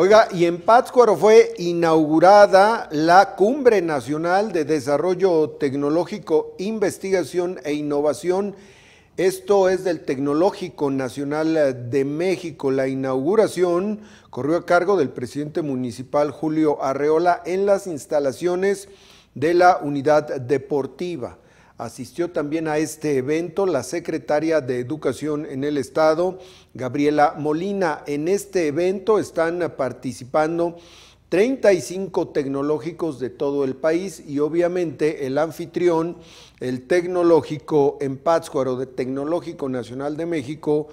Oiga, y en Pátzcuaro fue inaugurada la Cumbre Nacional de Desarrollo Tecnológico, Investigación e Innovación. Esto es del Tecnológico Nacional de México. La inauguración corrió a cargo del presidente municipal Julio Arreola en las instalaciones de la unidad deportiva. Asistió también a este evento la secretaria de Educación en el Estado, Gabriela Molina. En este evento están participando 35 tecnológicos de todo el país y obviamente el anfitrión, el tecnológico en Pátzcuaro, de Tecnológico Nacional de México,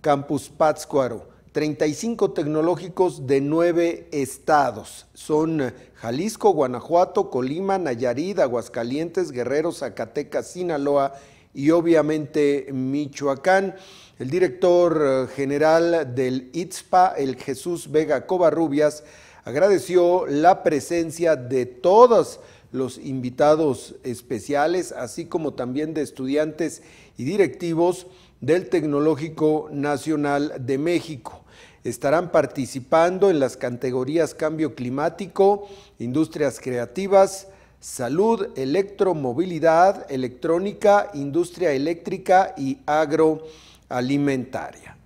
Campus Pátzcuaro. 35 tecnológicos de nueve estados. Son eh, Jalisco, Guanajuato, Colima, Nayarit, Aguascalientes, Guerrero, Zacatecas, Sinaloa y obviamente Michoacán. El director eh, general del ITSPA, el Jesús Vega Covarrubias, agradeció la presencia de todos los invitados especiales, así como también de estudiantes y directivos del Tecnológico Nacional de México estarán participando en las categorías Cambio Climático, Industrias Creativas, Salud, Electromovilidad, Electrónica, Industria Eléctrica y Agroalimentaria.